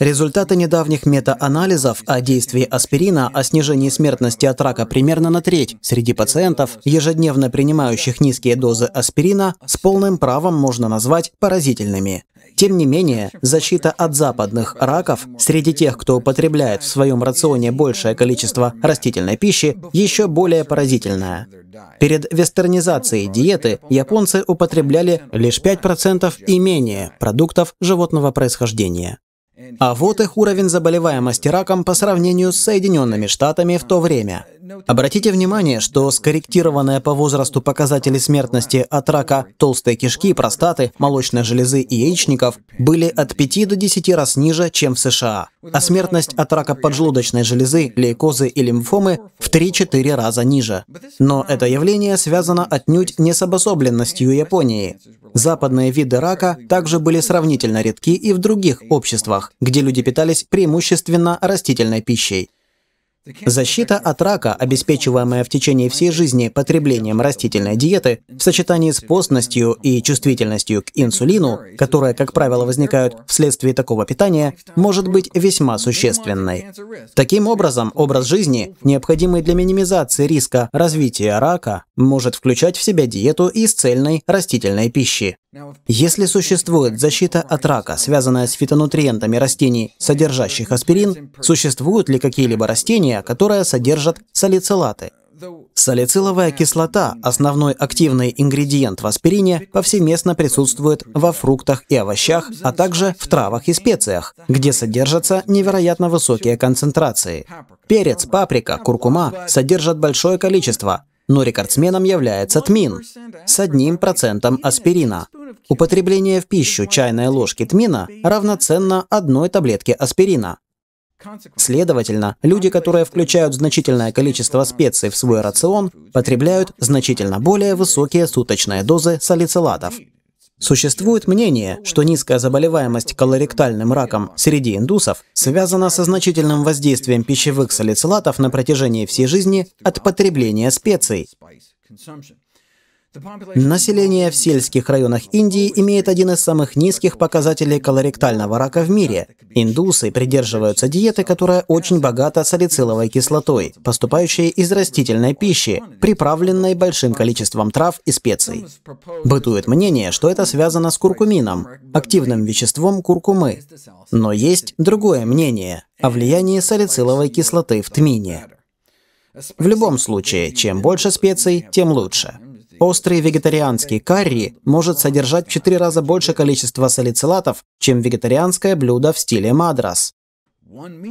Результаты недавних мета-анализов о действии аспирина о снижении смертности от рака примерно на треть среди пациентов, ежедневно принимающих низкие дозы аспирина, с полным правом можно назвать поразительными. Тем не менее, защита от западных раков среди тех, кто употребляет в своем рационе большее количество растительной пищи, еще более поразительная. Перед вестернизацией диеты японцы употребляли лишь 5% и менее продуктов животного происхождения. А вот их уровень заболеваемости раком по сравнению с Соединенными Штатами в то время. Обратите внимание, что скорректированные по возрасту показатели смертности от рака толстой кишки, простаты, молочной железы и яичников были от 5 до 10 раз ниже, чем в США, а смертность от рака поджелудочной железы, лейкозы и лимфомы в 3-4 раза ниже. Но это явление связано отнюдь не с обособленностью Японии. Западные виды рака также были сравнительно редки и в других обществах, где люди питались преимущественно растительной пищей. Защита от рака, обеспечиваемая в течение всей жизни потреблением растительной диеты, в сочетании с постностью и чувствительностью к инсулину, которые, как правило, возникают вследствие такого питания, может быть весьма существенной. Таким образом, образ жизни, необходимый для минимизации риска развития рака, может включать в себя диету из цельной растительной пищи. Если существует защита от рака, связанная с фитонутриентами растений, содержащих аспирин, существуют ли какие-либо растения, которые содержат салицилаты? Салициловая кислота, основной активный ингредиент в аспирине, повсеместно присутствует во фруктах и овощах, а также в травах и специях, где содержатся невероятно высокие концентрации. Перец, паприка, куркума содержат большое количество, но рекордсменом является тмин с одним процентом аспирина. Употребление в пищу чайной ложки тмина равноценно одной таблетке аспирина. Следовательно, люди, которые включают значительное количество специй в свой рацион, потребляют значительно более высокие суточные дозы салицилатов, Существует мнение, что низкая заболеваемость колоректальным раком среди индусов связана со значительным воздействием пищевых салицилатов на протяжении всей жизни от потребления специй. Население в сельских районах Индии имеет один из самых низких показателей колоректального рака в мире. Индусы придерживаются диеты, которая очень богата салициловой кислотой, поступающей из растительной пищи, приправленной большим количеством трав и специй. Бытует мнение, что это связано с куркумином, активным веществом куркумы. Но есть другое мнение о влиянии салициловой кислоты в тмине. В любом случае, чем больше специй, тем лучше. Острый вегетарианский карри может содержать в 4 раза больше количества салицилатов, чем вегетарианское блюдо в стиле мадрас.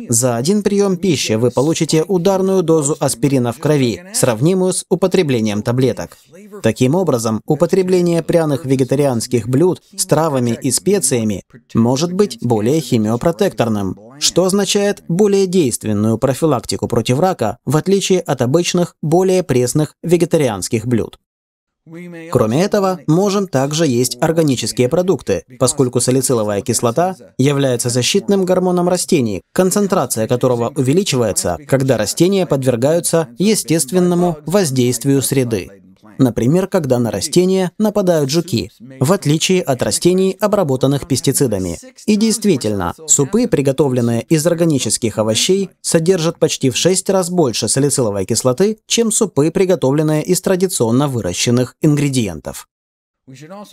За один прием пищи вы получите ударную дозу аспирина в крови, сравнимую с употреблением таблеток. Таким образом, употребление пряных вегетарианских блюд с травами и специями может быть более химиопротекторным, что означает более действенную профилактику против рака, в отличие от обычных, более пресных вегетарианских блюд. Кроме этого, можем также есть органические продукты, поскольку салициловая кислота является защитным гормоном растений, концентрация которого увеличивается, когда растения подвергаются естественному воздействию среды например, когда на растения нападают жуки, в отличие от растений, обработанных пестицидами. И действительно, супы, приготовленные из органических овощей, содержат почти в 6 раз больше салициловой кислоты, чем супы, приготовленные из традиционно выращенных ингредиентов.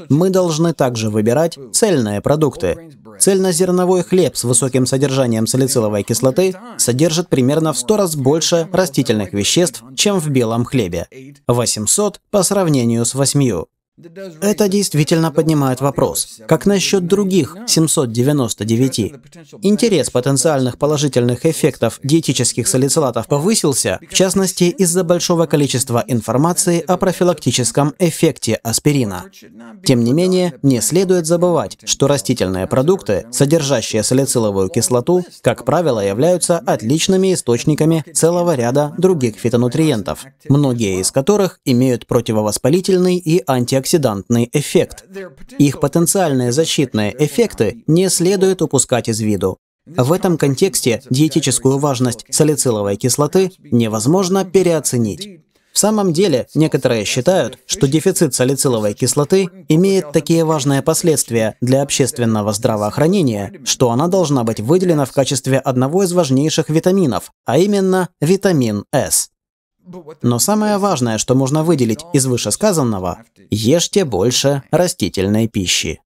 Мы должны также выбирать цельные продукты. Цельнозерновой хлеб с высоким содержанием салициловой кислоты содержит примерно в 100 раз больше растительных веществ, чем в белом хлебе. 800 по сравнению с 8. Это действительно поднимает вопрос. Как насчет других 799? Интерес потенциальных положительных эффектов диетических салицилатов повысился, в частности, из-за большого количества информации о профилактическом эффекте аспирина. Тем не менее, не следует забывать, что растительные продукты, содержащие салициловую кислоту, как правило, являются отличными источниками целого ряда других фитонутриентов, многие из которых имеют противовоспалительный и антиоксидантный антиоксидантный эффект. Их потенциальные защитные эффекты не следует упускать из виду. В этом контексте диетическую важность салициловой кислоты невозможно переоценить. В самом деле, некоторые считают, что дефицит салициловой кислоты имеет такие важные последствия для общественного здравоохранения, что она должна быть выделена в качестве одного из важнейших витаминов, а именно витамин С. Но самое важное, что можно выделить из вышесказанного – ешьте больше растительной пищи.